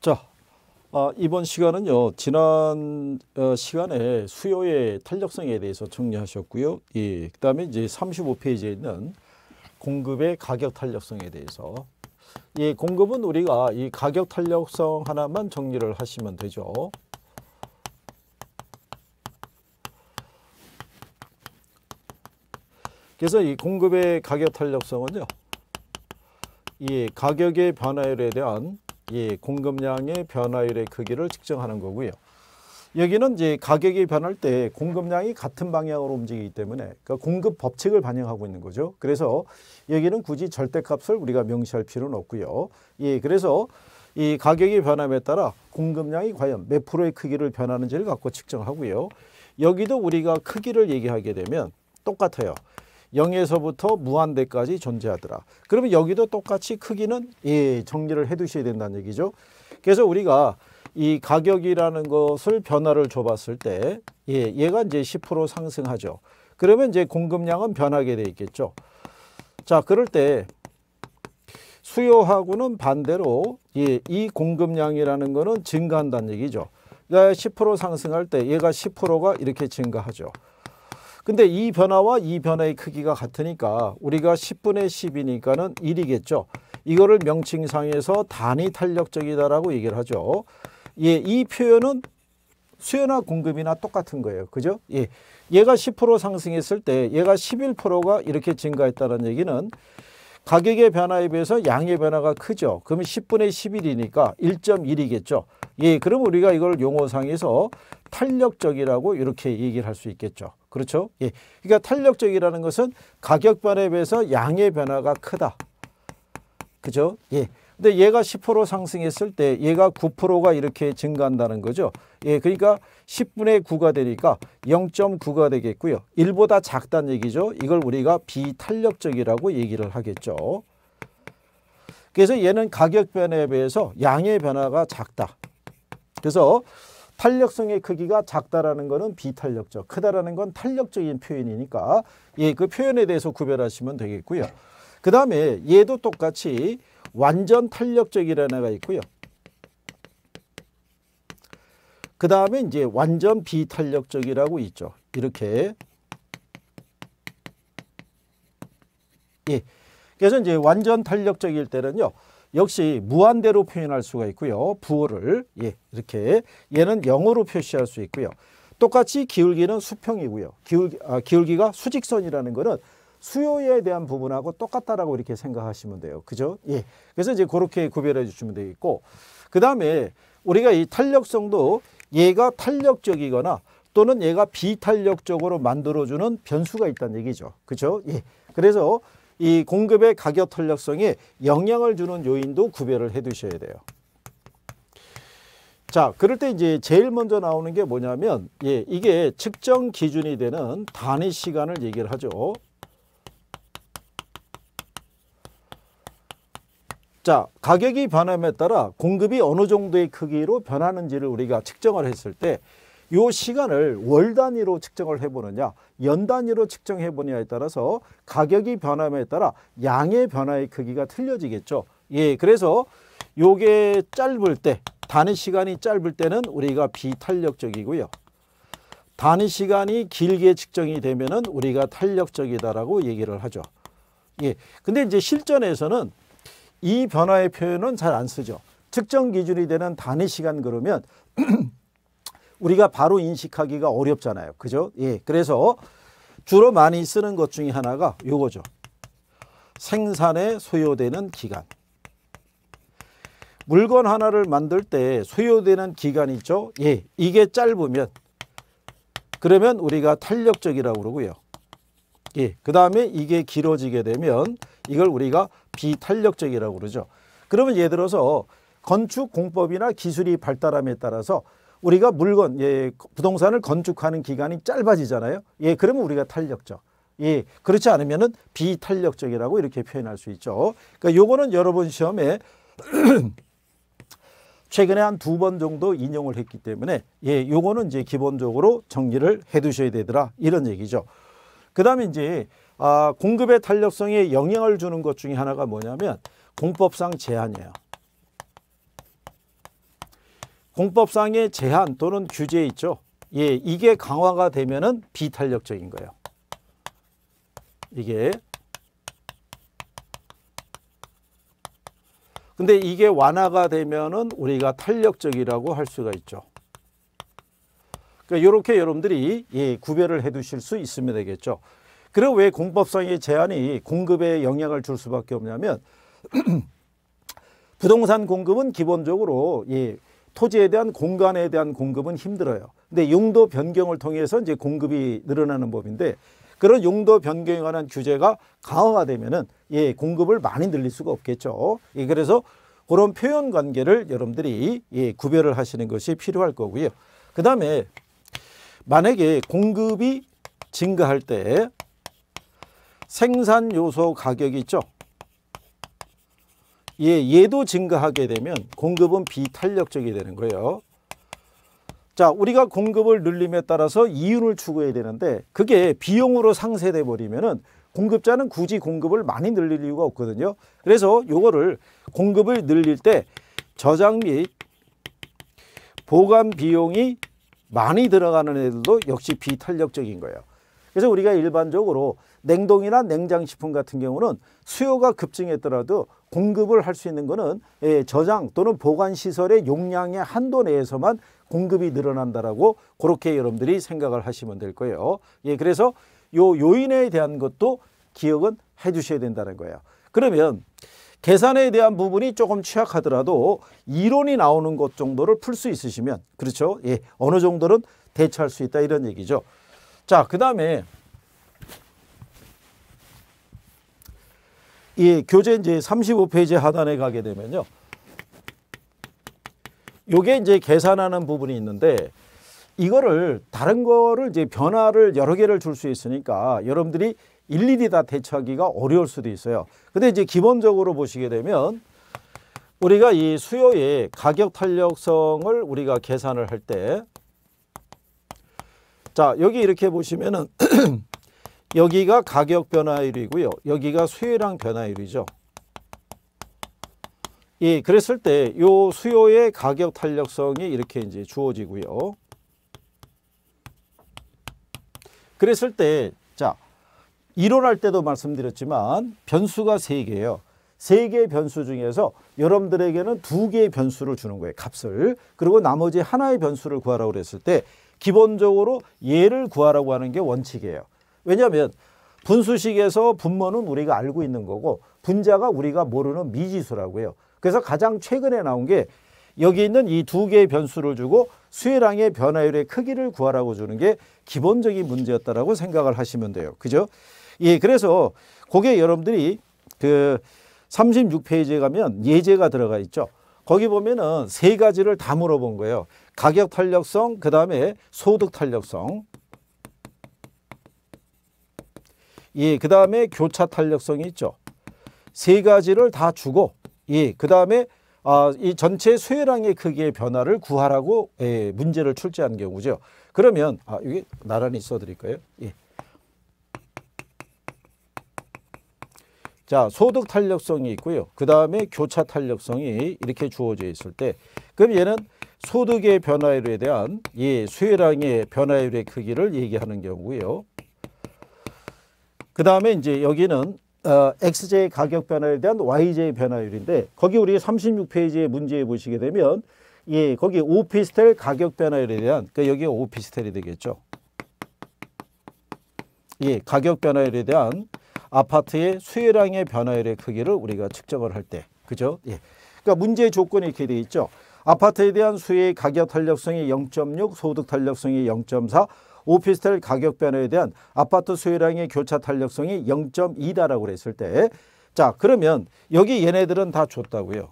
자, 아, 이번 시간은요. 지난 어, 시간에 수요의 탄력성에 대해서 정리하셨고요. 예, 그다음에 이제 35페이지에 있는 공급의 가격 탄력성에 대해서 예, 공급은 우리가 이 가격 탄력성 하나만 정리를 하시면 되죠. 그래서 이 공급의 가격 탄력성은요. 이 가격의 변화율에 대한 예, 공급량의 변화율의 크기를 측정하는 거고요. 여기는 이제 가격이 변할 때 공급량이 같은 방향으로 움직이기 때문에 그 공급 법칙을 반영하고 있는 거죠. 그래서 여기는 굳이 절대값을 우리가 명시할 필요는 없고요. 예, 그래서 이 가격이 변함에 따라 공급량이 과연 몇 프로의 크기를 변하는지를 갖고 측정하고요. 여기도 우리가 크기를 얘기하게 되면 똑같아요. 영에서부터 무한대까지 존재하더라. 그러면 여기도 똑같이 크기는 예, 정리를 해 두셔야 된다는 얘기죠. 그래서 우리가 이 가격이라는 것을 변화를 줘봤을 때 예, 얘가 이제 10% 상승하죠. 그러면 이제 공급량은 변하게 돼 있겠죠. 자, 그럴 때 수요하고는 반대로 예, 이 공급량이라는 것은 증가한다는 얘기죠. 그러니까 10% 상승할 때 얘가 10%가 이렇게 증가하죠. 근데 이 변화와 이 변화의 크기가 같으니까 우리가 10분의 10이니까는 1이겠죠. 이거를 명칭상에서 단위 탄력적이다라고 얘기를 하죠. 예, 이 표현은 수요나 공급이나 똑같은 거예요. 그죠? 예. 얘가 10% 상승했을 때 얘가 11%가 이렇게 증가했다는 얘기는 가격의 변화에 비해서 양의 변화가 크죠. 그러면 10분의 11이니까 1.1이겠죠. 예, 그럼 우리가 이걸 용어상에서 탄력적이라고 이렇게 얘기를 할 수 있겠죠. 그렇죠? 예. 그러니까 탄력적이라는 것은 가격 변에 비해서 양의 변화가 크다. 그죠? 예. 근데 얘가 10% 상승했을 때 얘가 9%가 이렇게 증가한다는 거죠. 예, 그러니까 10분의 9가 되니까 0.9가 되겠고요. 1보다 작다는 얘기죠. 이걸 우리가 비탄력적이라고 얘기를 하겠죠. 그래서 얘는 가격 변에 비해서 양의 변화가 작다. 그래서 탄력성의 크기가 작다라는 것은 비탄력적, 크다라는 건 탄력적인 표현이니까 예, 그 표현에 대해서 구별하시면 되겠고요. 그 다음에 얘도 똑같이 완전 탄력적이라는 애가 있고요. 그 다음에 이제 완전 비탄력적이라고 있죠. 이렇게 예. 그래서 이제 완전 탄력적일 때는요. 역시 무한대로 표현할 수가 있고요. 부호를 예, 이렇게 얘는 영어로 표시할 수 있고요. 똑같이 기울기는 수평이고요. 기울기, 아, 기울기가 수직선이라는 거는 수요에 대한 부분하고 똑같다라고 이렇게 생각하시면 돼요. 그죠? 예. 그래서 이제 그렇게 구별해 주시면 되겠고 그 다음에 우리가 이 탄력성도 얘가 탄력적이거나 또는 얘가 비탄력적으로 만들어주는 변수가 있다는 얘기죠. 그죠? 예. 그래서 이 공급의 가격 탄력성이 영향을 주는 요인도 구별을 해 두셔야 돼요. 자, 그럴 때 이제 제일 먼저 나오는 게 뭐냐면 예, 이게 측정 기준이 되는 단위 시간을 얘기를 하죠. 자, 가격이 변함에 따라 공급이 어느 정도의 크기로 변하는지를 우리가 측정을 했을 때요 시간을 월 단위로 측정을 해보느냐 연 단위로 측정해보느냐에 따라서 가격이 변함에 따라 양의 변화의 크기가 틀려지겠죠. 예, 그래서 요게 짧을 때 단위 시간이 짧을 때는 우리가 비탄력적이고요. 단위 시간이 길게 측정이 되면은 우리가 탄력적이다라고 얘기를 하죠. 예. 근데 이제 실전에서는 이 변화의 표현은 잘 안 쓰죠. 측정 기준이 되는 단위 시간 그러면 우리가 바로 인식하기가 어렵잖아요. 그죠? 예. 그래서 주로 많이 쓰는 것 중에 하나가 요거죠. 생산에 소요되는 기간. 물건 하나를 만들 때 소요되는 기간 있죠? 예. 이게 짧으면 그러면 우리가 탄력적이라고 그러고요. 예. 그다음에 이게 길어지게 되면 이걸 우리가 비탄력적이라고 그러죠. 그러면 예를 들어서 건축 공법이나 기술이 발달함에 따라서 우리가 물건, 예, 예, 부동산을 건축하는 기간이 짧아지잖아요. 예, 그러면 우리가 탄력적. 예, 그렇지 않으면은 비탄력적이라고 이렇게 표현할 수 있죠. 그러니까 요거는 여러분 시험에 최근에 한 두 번 정도 인용을 했기 때문에 예, 요거는 이제 기본적으로 정리를 해 두셔야 되더라. 이런 얘기죠. 그다음에 이제 아, 공급의 탄력성에 영향을 주는 것 중에 하나가 뭐냐면 공법상 제한이에요. 공법상의 제한 또는 규제 있죠. 예, 이게 강화가 되면은 비탄력적인 거예요. 이게 근데 이게 완화가 되면은 우리가 탄력적이라고 할 수가 있죠. 그러니까 이렇게 여러분들이 예, 구별을 해 두실 수 있으면 되겠죠. 그리왜 공법상의 제한이 공급에 영향을 줄 수밖에 없냐면 부동산 공급은 기본적으로 예, 토지에 대한 공간에 대한 공급은 힘들어요. 근데 용도 변경을 통해서 이제 공급이 늘어나는 법인데 그런 용도 변경에 관한 규제가 강화가 되면은 예, 공급을 많이 늘릴 수가 없겠죠. 예, 그래서 그런 표현 관계를 여러분들이 예, 구별을 하시는 것이 필요할 거고요. 그 다음에 만약에 공급이 증가할 때 생산 요소 가격이 있죠. 예, 얘도 증가하게 되면 공급은 비탄력적이 되는 거예요. 자, 우리가 공급을 늘림에 따라서 이윤을 추구해야 되는데 그게 비용으로 상쇄돼 버리면은 공급자는 굳이 공급을 많이 늘릴 이유가 없거든요. 그래서 요거를 공급을 늘릴 때 저장 및 보관 비용이 많이 들어가는 애들도 역시 비탄력적인 거예요. 그래서 우리가 일반적으로 냉동이나 냉장식품 같은 경우는 수요가 급증했더라도 공급을 할 수 있는 거는 예, 저장 또는 보관시설의 용량의 한도 내에서만 공급이 늘어난다라고 그렇게 여러분들이 생각을 하시면 될 거예요. 예, 그래서 요 요인에 대한 것도 기억은 해 주셔야 된다는 거예요. 그러면 계산에 대한 부분이 조금 취약하더라도 이론이 나오는 것 정도를 풀 수 있으시면 그렇죠. 예, 어느 정도는 대처할 수 있다 이런 얘기죠. 자, 그 다음에 이 교재 이제 35페이지 하단에 가게 되면요. 요게 이제 계산하는 부분이 있는데 이거를 다른 거를 이제 변화를 여러 개를 줄 수 있으니까 여러분들이 일일이 다 대처하기가 어려울 수도 있어요. 근데 이제 기본적으로 보시게 되면 우리가 이 수요의 가격 탄력성을 우리가 계산을 할때 자 여기 이렇게 보시면은 여기가 가격 변화율이고요. 여기가 수요량 변화율이죠. 예, 그랬을 때 요 수요의 가격 탄력성이 이렇게 이제 주어지고요. 그랬을 때, 자, 이론할 때도 말씀드렸지만 변수가 세개예요 세개의 변수 중에서 여러분들에게는 두개의 변수를 주는 거예요. 값을. 그리고 나머지 하나의 변수를 구하라고 그랬을 때 기본적으로 예를 구하라고 하는 게 원칙이에요. 왜냐하면 분수식에서 분모는 우리가 알고 있는 거고 분자가 우리가 모르는 미지수라고요. 해 그래서 가장 최근에 나온 게 여기 있는 이 두 개의 변수를 주고 수혜량의 변화율의 크기를 구하라고 주는 게 기본적인 문제였다라고 생각을 하시면 돼요. 그죠? 예, 그래서 그게 여러분들이 그 36페이지에 가면 예제가 들어가 있죠. 거기 보면은 세 가지를 다 물어본 거예요. 가격 탄력성, 그 다음에 소득 탄력성. 예, 그 다음에 교차 탄력성이 있죠. 세 가지를 다 주고, 예, 그 다음에 아, 이 전체 수혜량의 크기의 변화를 구하라고 예, 문제를 출제한 경우죠. 그러면 아, 이게 나란히 써드릴 거예요. 예. 자, 소득 탄력성이 있고요. 그 다음에 교차 탄력성이 이렇게 주어져 있을 때 그럼 얘는 소득의 변화율에 대한 예, 수혜량의 변화율의 크기를 얘기하는 경우고요. 그 다음에 이제 여기는 어, XJ 가격 변화에 대한 YJ 변화율인데 거기 우리 36페이지의 문제에 보시게 되면 예, 거기 오피스텔 가격 변화율에 대한 그러니까 여기 오피스텔이 되겠죠. 예, 가격 변화율에 대한 아파트의 수요량의 변화율의 크기를 우리가 측정을 할 때 그죠? 예. 그러니까 문제의 조건이 이렇게 돼 있죠. 아파트에 대한 수요의 가격 탄력성이 0.6, 소득 탄력성이 0.4, 오피스텔 가격 변화에 대한 아파트 수요량의 교차 탄력성이 0.2다라고 그랬을 때 자, 그러면 여기 얘네들은 다 줬다고요.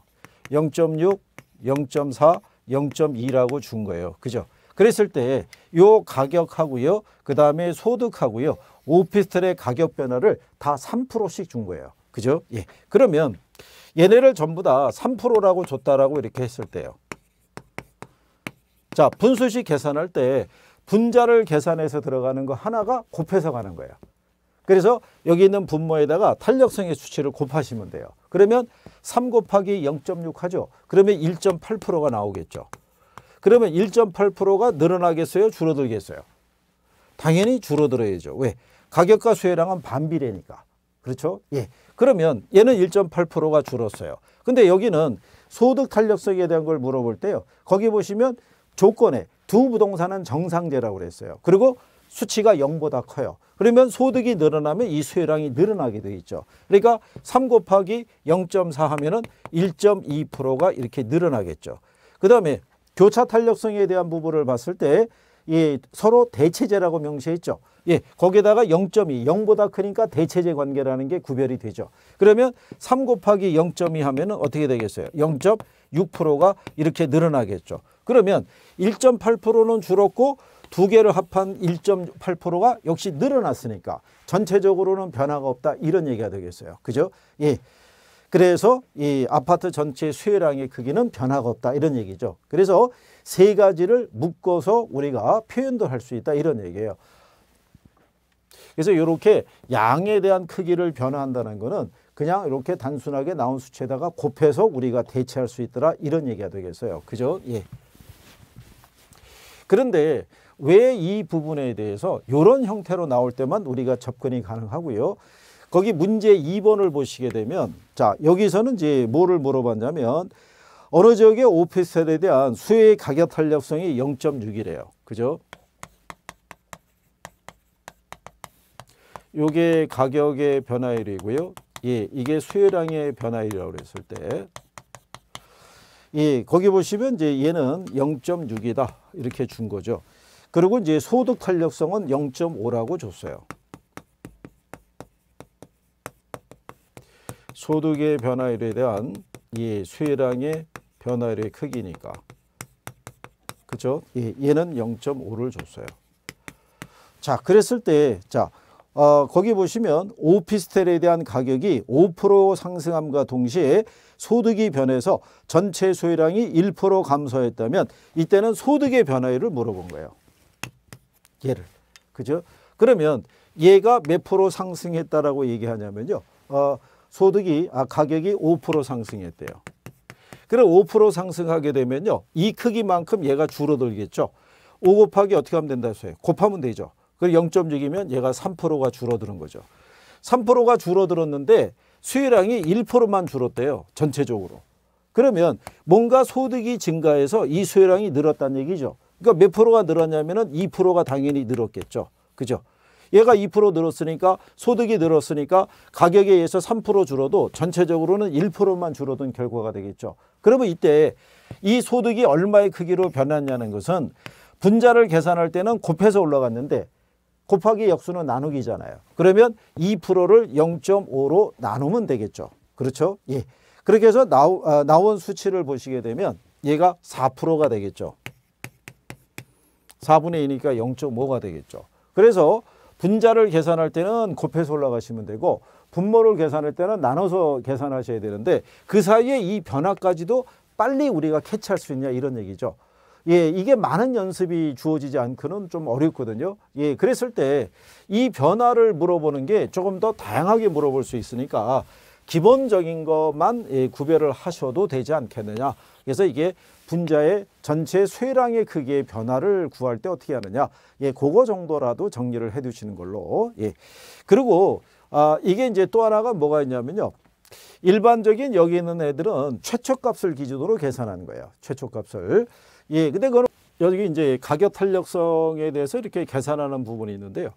0.6, 0.4, 0.2라고 준 거예요. 그죠? 그랬을 때요 가격하고요. 그다음에 소득하고요. 오피스텔의 가격 변화를 다 3%씩 준 거예요. 그죠? 예. 그러면 얘네를 전부 다 3%라고 줬다라고 이렇게 했을 때요. 자, 분수식 계산할 때 분자를 계산해서 들어가는 거 하나가 곱해서 가는 거예요. 그래서 여기 있는 분모에다가 탄력성의 수치를 곱하시면 돼요. 그러면 3 곱하기 0.6 하죠. 그러면 1.8%가 나오겠죠. 그러면 1.8%가 늘어나겠어요? 줄어들겠어요? 당연히 줄어들어야죠. 왜? 가격과 수요량은 반비례니까. 그렇죠? 예. 그러면 얘는 1.8%가 줄었어요. 근데 여기는 소득 탄력성에 대한 걸 물어볼 때요. 거기 보시면 조건에 두 부동산은 정상제라고 그랬어요. 그리고 수치가 0보다 커요. 그러면 소득이 늘어나면 이 수요량이 늘어나게 돼 있죠. 그러니까 3 곱하기 0.4 하면은 1.2%가 이렇게 늘어나겠죠. 그 다음에 교차 탄력성에 대한 부분을 봤을 때 이 서로 대체제라고 명시했죠. 예, 거기에다가 0.2, 0보다 크니까 대체제 관계라는 게 구별이 되죠. 그러면 3 곱하기 0.2 하면 은 어떻게 되겠어요? 0.6%가 이렇게 늘어나겠죠. 그러면 1.8%는 줄었고 두 개를 합한 1.8%가 역시 늘어났으니까 전체적으로는 변화가 없다 이런 얘기가 되겠어요. 그죠? 예. 그래서 이 아파트 전체 수요량의 크기는 변화가 없다 이런 얘기죠. 그래서 세 가지를 묶어서 우리가 표현도 할 수 있다 이런 얘기예요. 그래서 이렇게 양에 대한 크기를 변화한다는 것은 그냥 이렇게 단순하게 나온 수치에다가 곱해서 우리가 대체할 수 있더라 이런 얘기가 되겠어요. 그죠? 예. 그런데 왜 이 부분에 대해서 이런 형태로 나올 때만 우리가 접근이 가능하고요. 거기 문제 2번을 보시게 되면 자 여기서는 이제 뭐를 물어봤냐면 어느 지역의 오피스텔에 대한 수요의 가격 탄력성이 0.6이래요. 그죠? 요게 가격의 변화율이고요. 예, 이게 수요량의 변화율이라고 그을때 예, 거기 보시면 이제 얘는 0.6이다. 이렇게 준 거죠. 그리고 이제 소득 탄력성은 0.5라고 줬어요. 소득의 변화율에 대한 예, 수혜량의 변화율의 크기니까. 그죠? 예, 얘는 0.5를 줬어요. 자, 그랬을 때, 자, 어, 거기 보시면 오피스텔에 대한 가격이 5% 상승함과 동시에 소득이 변해서 전체 소유량이 1% 감소했다면 이때는 소득의 변화율을 물어본 거예요. 얘를. 그죠? 그러면 얘가 몇 프로 상승했다라고 얘기하냐면요. 어, 소득이 아 가격이 5% 상승했대요. 그래 5% 상승하게 되면요. 이 크기만큼 얘가 줄어들겠죠. 5 곱하기 어떻게 하면 된다 했어요. 곱하면 되죠. 그 0.6이면 얘가 3%가 줄어드는 거죠. 3%가 줄어들었는데 수요량이 1%만 줄었대요. 전체적으로. 그러면 뭔가 소득이 증가해서 이 수요량이 늘었다는 얘기죠. 그러니까 몇 프로가 늘었냐면은 2%가 당연히 늘었겠죠. 그죠? 얘가 2% 늘었으니까 소득이 늘었으니까 가격에 의해서 3% 줄어도 전체적으로는 1%만 줄어든 결과가 되겠죠. 그러면 이때 이 소득이 얼마의 크기로 변했냐는 것은 분자를 계산할 때는 곱해서 올라갔는데 곱하기 역수는 나누기잖아요. 그러면 2%를 0.5로 나누면 되겠죠. 그렇죠? 예. 그렇게 해서 나오, 아, 나온 수치를 보시게 되면 얘가 4%가 되겠죠. 4분의 2니까 0.5가 되겠죠. 그래서 분자를 계산할 때는 곱해서 올라가시면 되고 분모를 계산할 때는 나눠서 계산하셔야 되는데 그 사이에 이 변화까지도 빨리 우리가 캐치할 수 있냐 이런 얘기죠. 예, 이게 많은 연습이 주어지지 않고는 좀 어렵거든요. 예, 그랬을 때 이 변화를 물어보는 게 조금 더 다양하게 물어볼 수 있으니까 기본적인 것만 예, 구별을 하셔도 되지 않겠느냐. 그래서 이게 분자의 전체 쇠랑의 크기의 변화를 구할 때 어떻게 하느냐. 예, 그거 정도라도 정리를 해 두시는 걸로. 예. 그리고 아, 이게 이제 또 하나가 뭐가 있냐면요. 일반적인 여기 있는 애들은 최초값을 기준으로 계산하는 거예요. 최초값을. 예, 근데 그건 여기 이제 가격 탄력성에 대해서 이렇게 계산하는 부분이 있는데요.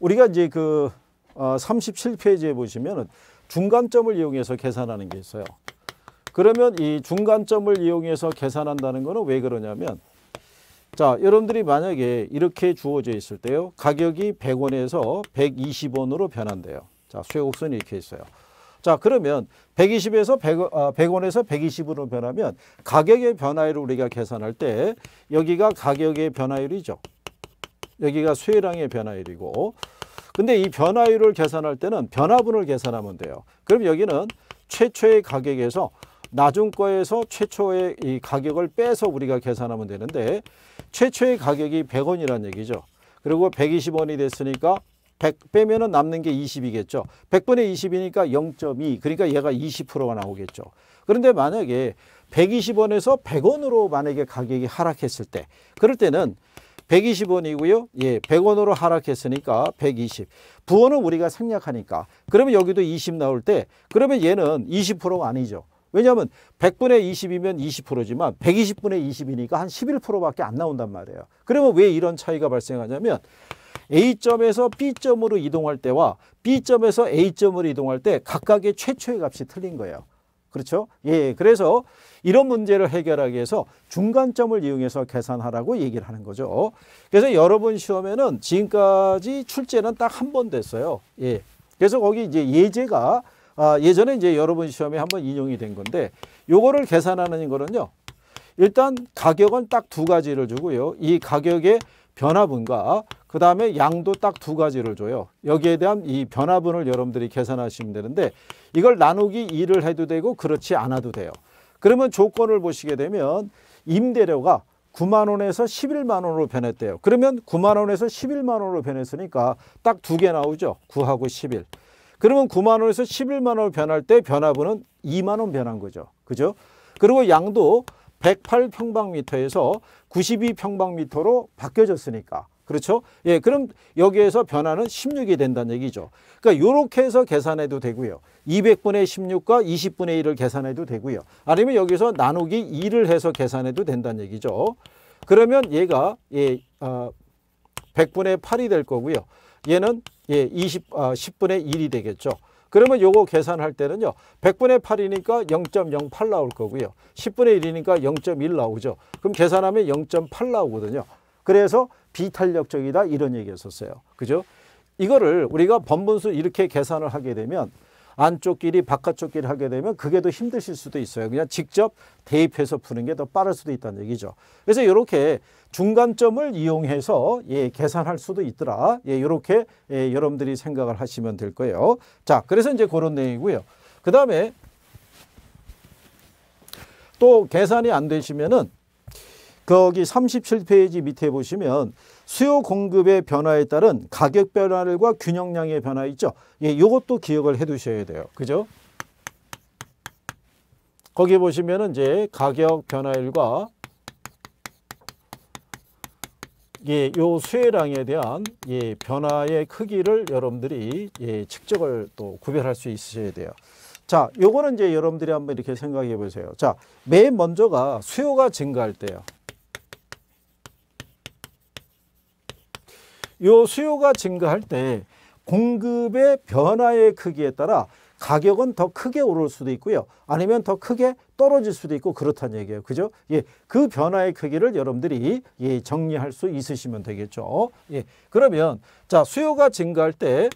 우리가 이제 그 어, 37페이지에 보시면은 중간점을 이용해서 계산하는 게 있어요. 그러면 이 중간점을 이용해서 계산한다는 것은 왜 그러냐면 자 여러분들이 만약에 이렇게 주어져 있을 때요 가격이 100원에서 120원으로 변한대요 자 수요곡선이 이렇게 있어요 자 그러면 120에서 100, 100원에서 어, 120으로 변하면 가격의 변화율을 우리가 계산할 때 여기가 가격의 변화율이죠 여기가 수혜량의 변화율이고 근데 이 변화율을 계산할 때는 변화분을 계산하면 돼요 그럼 여기는 최초의 가격에서 나중 거에서 최초의 이 가격을 빼서 우리가 계산하면 되는데 최초의 가격이 100원이란 얘기죠. 그리고 120원이 됐으니까 100 빼면 은 남는 게 20이겠죠. 100분의 20이니까 0.2 그러니까 얘가 20%가 나오겠죠. 그런데 만약에 120원에서 100원으로 만약에 가격이 하락했을 때 그럴 때는 120원이고요. 예, 100원으로 하락했으니까 120. 부원은 우리가 생략하니까. 그러면 여기도 20 나올 때 그러면 얘는 20%가 아니죠. 왜냐하면 100분의 20이면 20%지만 120분의 20이니까 한 11%밖에 안 나온단 말이에요. 그러면 왜 이런 차이가 발생하냐면 A점에서 B점으로 이동할 때와 B점에서 A점으로 이동할 때 각각의 최초의 값이 틀린 거예요. 그렇죠? 예, 그래서 이런 문제를 해결하기 위해서 중간점을 이용해서 계산하라고 얘기를 하는 거죠. 그래서 여러분 시험에는 지금까지 출제는 딱 한 번 됐어요. 예. 그래서 거기 이제 예제가 아, 예전에 이제 여러분 시험에 한번 인용이 된 건데 요거를 계산하는 거는요. 일단 가격은 딱 두 가지를 주고요. 이 가격의 변화분과 그 다음에 양도 딱 두 가지를 줘요. 여기에 대한 이 변화분을 여러분들이 계산하시면 되는데 이걸 나누기 2를 해도 되고 그렇지 않아도 돼요. 그러면 조건을 보시게 되면 임대료가 9만 원에서 11만 원으로 변했대요. 그러면 9만 원에서 11만 원으로 변했으니까 딱 두 개 나오죠. 9하고 11. 그러면 9만 원에서 11만 원 변할 때 변화분은 2만 원 변한 거죠. 그죠? 그리고 양도 108평방미터에서 92평방미터로 바뀌어졌으니까. 그렇죠? 예, 그럼 여기에서 변화는 16이 된다는 얘기죠. 그러니까 이렇게 해서 계산해도 되고요. 200분의 16과 20분의 1을 계산해도 되고요. 아니면 여기서 나누기 2를 해서 계산해도 된다는 얘기죠. 그러면 얘가 예, 어, 100분의 8이 될 거고요. 얘는 예, 20, 아, 10분의 1이 되겠죠. 그러면 요거 계산할 때는요. 100분의 8이니까 0.08 나올 거고요. 10분의 1이니까 0.1 나오죠. 그럼 계산하면 0.8 나오거든요. 그래서 비탄력적이다 이런 얘기였었어요. 그죠? 이거를 우리가 번분수 이렇게 계산을 하게 되면 안쪽 길이 바깥쪽 길이 하게 되면 그게 더 힘드실 수도 있어요. 그냥 직접 대입해서 푸는 게 더 빠를 수도 있다는 얘기죠. 그래서 이렇게 중간점을 이용해서 예, 계산할 수도 있더라. 예, 이렇게 예, 여러분들이 생각을 하시면 될 거예요. 자, 그래서 이제 그런 내용이고요. 그 다음에 또 계산이 안 되시면은 거기 37페이지 밑에 보시면 수요 공급의 변화에 따른 가격 변화들과 균형량의 변화 있죠. 예, 이것도 기억을 해 두셔야 돼요. 그죠? 거기 보시면 이제 가격 변화율과 예, 요 수혜량에 대한 예, 변화의 크기를 여러분들이 예, 측정을 또 구별할 수 있으셔야 돼요. 자, 요거는 이제 여러분들이 한번 이렇게 생각해 보세요. 자, 맨 먼저가 수요가 증가할 때요. 요 수요가 증가할 때 공급의 변화의 크기에 따라 가격은 더 크게 오를 수도 있고요. 아니면 더 크게 떨어질 수도 있고 그렇다는 얘기예요. 그죠? 예. 그 변화의 크기를 여러분들이 예, 정리할 수 있으시면 되겠죠. 예. 그러면 자, 수요가 증가할 때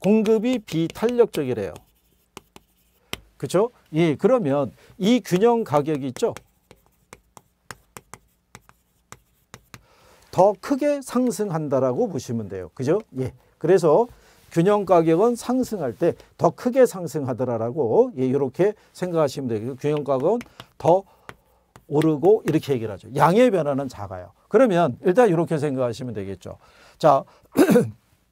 공급이 비탄력적이래요. 그렇죠? 예. 그러면 이 균형 가격이 있죠? 더 크게 상승한다라고 보시면 돼요. 그죠? 예. 그래서 균형 가격은 상승할 때 더 크게 상승하더라라고 예, 이렇게 생각하시면 되고 균형 가격은 더 오르고 이렇게 얘기를 하죠. 양의 변화는 작아요. 그러면 일단 이렇게 생각하시면 되겠죠. 자,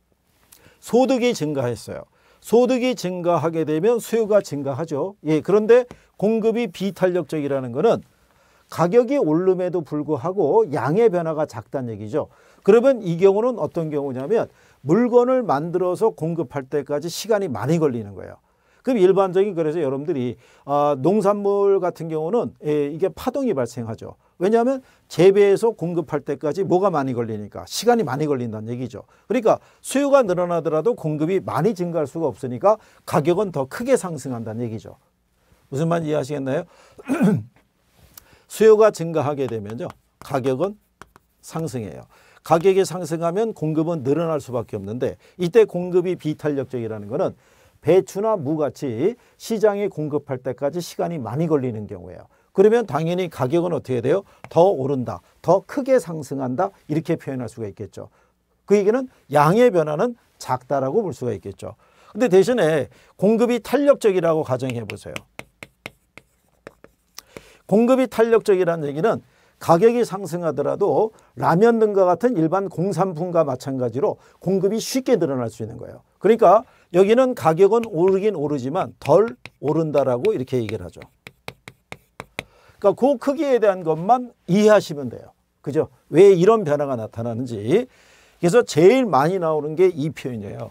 소득이 증가했어요. 소득이 증가하게 되면 수요가 증가하죠. 예, 그런데 공급이 비탄력적이라는 거는 가격이 오름에도 불구하고 양의 변화가 작다는 얘기죠. 그러면 이 경우는 어떤 경우냐면 물건을 만들어서 공급할 때까지 시간이 많이 걸리는 거예요. 그럼 일반적인 그래서 여러분들이 아, 농산물 같은 경우는 예, 이게 파동이 발생하죠. 왜냐하면 재배해서 공급할 때까지 뭐가 많이 걸리니까 시간이 많이 걸린다는 얘기죠. 그러니까 수요가 늘어나더라도 공급이 많이 증가할 수가 없으니까 가격은 더 크게 상승한다는 얘기죠. 무슨 말인지 이해하시겠나요? 수요가 증가하게 되면요. 가격은 상승해요. 가격이 상승하면 공급은 늘어날 수밖에 없는데 이때 공급이 비탄력적이라는 것은 배추나 무같이 시장에 공급할 때까지 시간이 많이 걸리는 경우예요. 그러면 당연히 가격은 어떻게 돼요? 더 오른다, 더 크게 상승한다 이렇게 표현할 수가 있겠죠. 그 얘기는 양의 변화는 작다라고 볼 수가 있겠죠. 근데 대신에 공급이 탄력적이라고 가정해 보세요. 공급이 탄력적이라는 얘기는 가격이 상승하더라도 라면 등과 같은 일반 공산품과 마찬가지로 공급이 쉽게 늘어날 수 있는 거예요. 그러니까 여기는 가격은 오르긴 오르지만 덜 오른다라고 이렇게 얘기를 하죠. 그러니까 그 크기에 대한 것만 이해하시면 돼요. 그죠? 왜 이런 변화가 나타나는지. 그래서 제일 많이 나오는 게 이 표현이에요.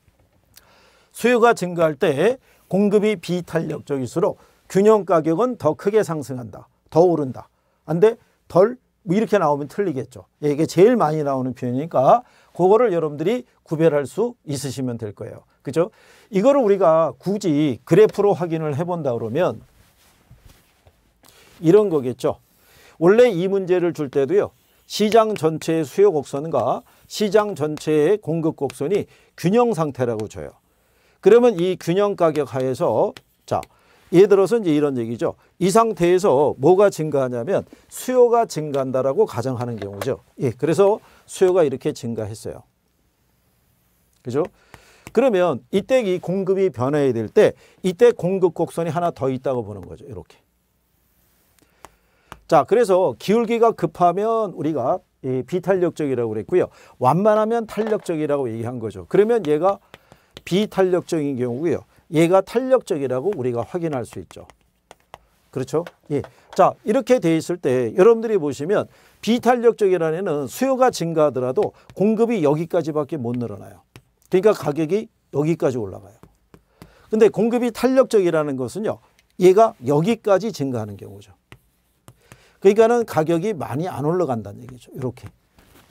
수요가 증가할 때 공급이 비탄력적일수록 균형 가격은 더 크게 상승한다. 더 오른다. 안돼 덜뭐 이렇게 나오면 틀리겠죠. 예, 이게 제일 많이 나오는 표현이니까 그거를 여러분들이 구별할 수 있으시면 될 거예요. 그죠? 이거를 우리가 굳이 그래프로 확인을 해본다 그러면 이런 거겠죠. 원래 이 문제를 줄 때도요. 시장 전체의 수요 곡선과 시장 전체의 공급 곡선이 균형 상태라고 줘요. 그러면 이 균형 가격 하에서 예를 들어서 이제 이런 얘기죠. 이 상태에서 뭐가 증가하냐면 수요가 증가한다라고 가정하는 경우죠. 예, 그래서 수요가 이렇게 증가했어요. 그죠? 그러면 이때 이 공급이 변해야 될 때 이때 공급 곡선이 하나 더 있다고 보는 거죠. 이렇게. 자, 그래서 기울기가 급하면 우리가 이 비탄력적이라고 그랬고요. 완만하면 탄력적이라고 얘기한 거죠. 그러면 얘가 비탄력적인 경우고요. 얘가 탄력적이라고 우리가 확인할 수 있죠. 그렇죠? 예. 자, 이렇게 돼 있을 때 여러분들이 보시면 비탄력적이라는 애는 수요가 증가하더라도 공급이 여기까지밖에 못 늘어나요. 그러니까 가격이 여기까지 올라가요. 근데 공급이 탄력적이라는 것은요. 얘가 여기까지 증가하는 경우죠. 그러니까는 가격이 많이 안 올라간다는 얘기죠. 이렇게.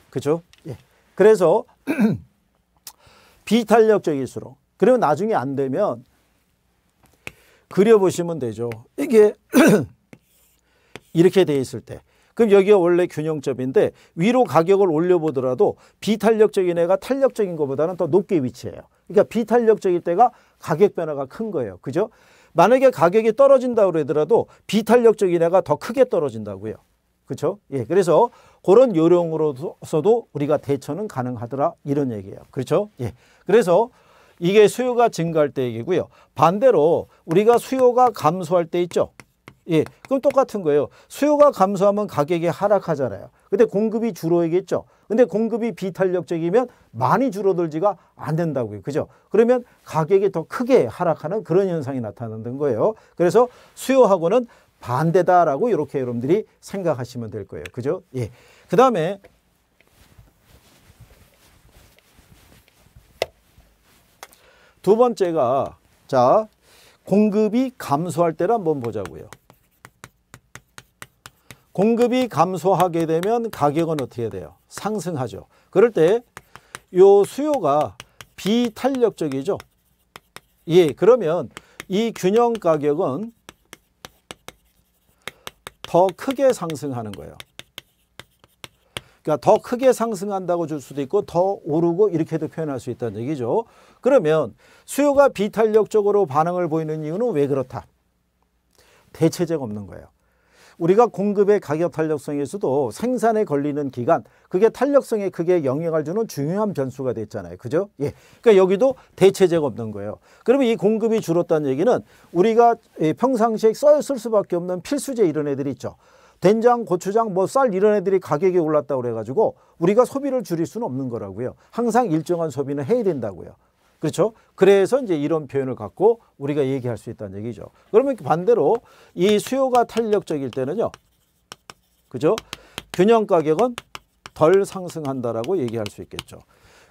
그렇죠? 예. 그래서 비탄력적일수록 그리고 나중에 안 되면 그려보시면 되죠. 이게 이렇게 돼 있을 때 그럼 여기가 원래 균형점인데 위로 가격을 올려보더라도 비탄력적인 애가 탄력적인 것보다는 더 높게 위치해요. 그러니까 비탄력적일 때가 가격 변화가 큰 거예요. 그죠? 만약에 가격이 떨어진다고 그러더라도 비탄력적인 애가 더 크게 떨어진다고요. 그렇죠? 예, 그래서 그런 요령으로서도 우리가 대처는 가능하더라 이런 얘기예요. 그렇죠? 예, 그래서 이게 수요가 증가할 때 얘기고요. 반대로 우리가 수요가 감소할 때 있죠. 예, 그럼 똑같은 거예요. 수요가 감소하면 가격이 하락하잖아요. 근데 공급이 줄어야겠죠. 근데 공급이 비탄력적이면 많이 줄어들지가 안 된다고요. 그죠? 그러면 가격이 더 크게 하락하는 그런 현상이 나타나는 거예요. 그래서 수요하고는 반대다라고 이렇게 여러분들이 생각하시면 될 거예요. 그죠? 예. 그 다음에 두 번째가 자 공급이 감소할 때를 한번 보자고요. 공급이 감소하게 되면 가격은 어떻게 돼요? 상승하죠. 그럴 때 요 수요가 비탄력적이죠. 예, 그러면 이 균형 가격은 더 크게 상승하는 거예요. 그러니까 더 크게 상승한다고 줄 수도 있고 더 오르고 이렇게도 표현할 수 있다는 얘기죠. 그러면 수요가 비탄력적으로 반응을 보이는 이유는 왜 그렇다? 대체제가 없는 거예요. 우리가 공급의 가격 탄력성에서도 생산에 걸리는 기간 그게 탄력성에 크게 영향을 주는 중요한 변수가 됐잖아요. 그죠? 예. 그러니까 여기도 대체제가 없는 거예요. 그러면 이 공급이 줄었다는 얘기는 우리가 예, 평상시에 써쓸 수밖에 없는 필수제 이런 애들이 있죠. 된장, 고추장, 뭐 쌀 이런 애들이 가격이 올랐다고 그래가지고 우리가 소비를 줄일 수는 없는 거라고요. 항상 일정한 소비는 해야 된다고요. 그렇죠? 그래서 이제 이런 표현을 갖고 우리가 얘기할 수 있다는 얘기죠. 그러면 반대로 이 수요가 탄력적일 때는요. 그죠? 균형 가격은 덜 상승한다라고 얘기할 수 있겠죠.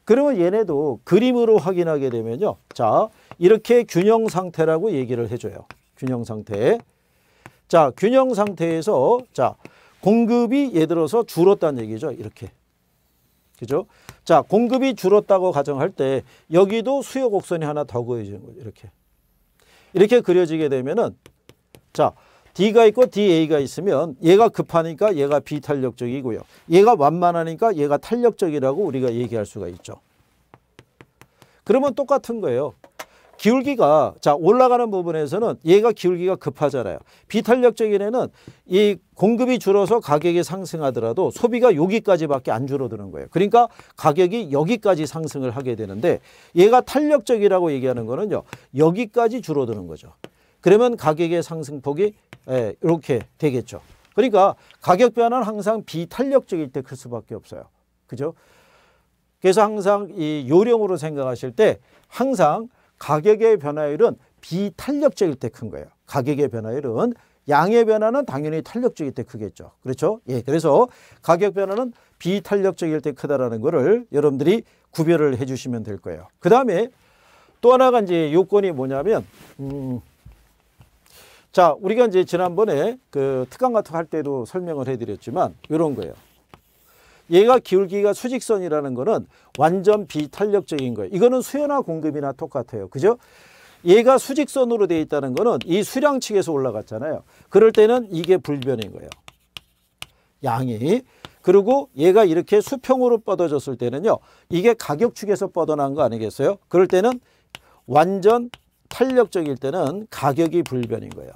그러면 얘네도 그림으로 확인하게 되면요. 자, 이렇게 균형 상태라고 얘기를 해줘요. 균형 상태. 자, 균형 상태에서 자, 공급이 예를 들어서 줄었다는 얘기죠. 이렇게. 그죠? 자, 공급이 줄었다고 가정할 때 여기도 수요 곡선이 하나 더 그려지는 거죠. 이렇게. 이렇게 그려지게 되면은 자, D가 있고 DA가 있으면 얘가 급하니까 얘가 비탄력적이고요. 얘가 완만하니까 얘가 탄력적이라고 우리가 얘기할 수가 있죠. 그러면 똑같은 거예요. 기울기가 자 올라가는 부분에서는 얘가 기울기가 급하잖아요. 비탄력적인 애는 이 공급이 줄어서 가격이 상승하더라도 소비가 여기까지밖에 안 줄어드는 거예요. 그러니까 가격이 여기까지 상승을 하게 되는데 얘가 탄력적이라고 얘기하는 거는요. 여기까지 줄어드는 거죠. 그러면 가격의 상승폭이 예, 이렇게 되겠죠. 그러니까 가격 변화는 항상 비탄력적일 때 클 수밖에 없어요. 그죠? 그래서 항상 이 요령으로 생각하실 때 항상 가격의 변화율은 비탄력적일 때 큰 거예요. 가격의 변화율은 양의 변화는 당연히 탄력적일 때 크겠죠. 그렇죠? 예. 그래서 가격 변화는 비탄력적일 때 크다라는 거를 여러분들이 구별을 해 주시면 될 거예요. 그 다음에 또 하나가 이제 요건이 뭐냐면, 음, 자, 우리가 이제 지난번에 그 특강 같은 거 할 때도 설명을 해 드렸지만, 이런 거예요. 얘가 기울기가 수직선이라는 거는 완전 비탄력적인 거예요. 이거는 수요나 공급이나 똑같아요. 그죠? 얘가 수직선으로 되어 있다는 거는 이 수량 측에서 올라갔잖아요. 그럴 때는 이게 불변인 거예요. 양이. 그리고 얘가 이렇게 수평으로 뻗어졌을 때는요. 이게 가격 측에서 뻗어난 거 아니겠어요? 그럴 때는 완전 탄력적일 때는 가격이 불변인 거예요.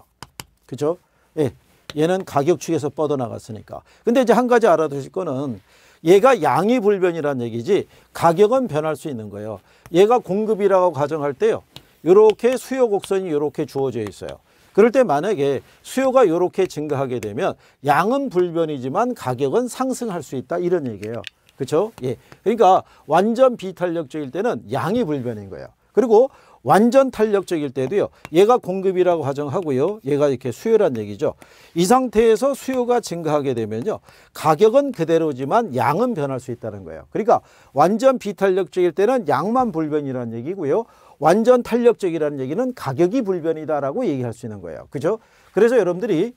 그죠? 예. 얘는 가격 측에서 뻗어나갔으니까. 근데 이제 한 가지 알아두실 거는 얘가 양이 불변이라는 얘기지 가격은 변할 수 있는 거예요. 얘가 공급이라고 가정할 때요. 이렇게 수요 곡선이 이렇게 주어져 있어요. 그럴 때 만약에 수요가 이렇게 증가하게 되면 양은 불변이지만 가격은 상승할 수 있다 이런 얘기예요. 그렇죠? 예. 그러니까 완전 비탄력적일 때는 양이 불변인 거예요. 그리고 완전 탄력적일 때도요. 얘가 공급이라고 가정하고요. 얘가 이렇게 수요란 얘기죠. 이 상태에서 수요가 증가하게 되면요. 가격은 그대로지만 양은 변할 수 있다는 거예요. 그러니까 완전 비탄력적일 때는 양만 불변이라는 얘기고요. 완전 탄력적이라는 얘기는 가격이 불변이다라고 얘기할 수 있는 거예요. 그죠? 그래서 여러분들이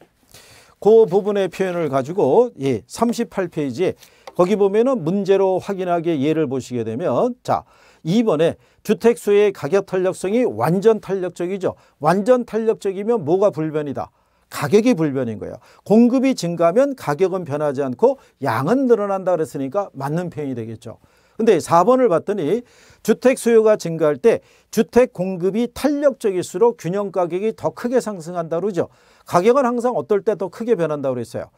그 부분의 표현을 가지고 예, 38페이지에 거기 보면은 문제로 확인하게 예를 보시게 되면 자 2번에 주택수의 요 가격 탄력성이 완전 탄력적이죠. 완전 탄력적이면 뭐가 불변이다. 가격이 불변인 거예요. 공급이 증가하면 가격은 변하지 않고 양은 늘어난다 그랬으니까 맞는 표현이 되겠죠. 근데 4번을 봤더니 주택 수요가 증가할 때 주택 공급이 탄력적일수록 균형 가격이 더 크게 상승한다 그러죠. 가격은 항상 어떨 때 더 크게 변한다 그랬어요.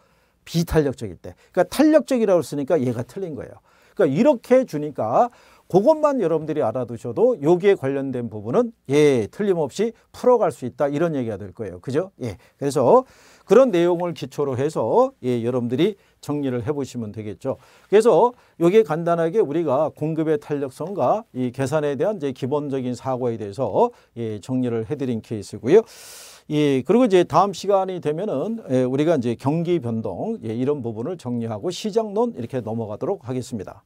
비탄력적일 때. 그러니까 탄력적이라고 했으니까 얘가 틀린 거예요. 그러니까 이렇게 주니까 그것만 여러분들이 알아두셔도 여기에 관련된 부분은 예 틀림없이 풀어갈 수 있다 이런 얘기가 될 거예요. 그죠? 예 그래서 그런 내용을 기초로 해서 예 여러분들이 정리를 해보시면 되겠죠. 그래서 여기에 간단하게 우리가 공급의 탄력성과 이 계산에 대한 이제 기본적인 사고에 대해서 예, 정리를 해드린 케이스고요. 예, 그리고 이제 다음 시간이 되면은 예, 우리가 이제 경기 변동 예, 이런 부분을 정리하고 시장론 이렇게 넘어가도록 하겠습니다.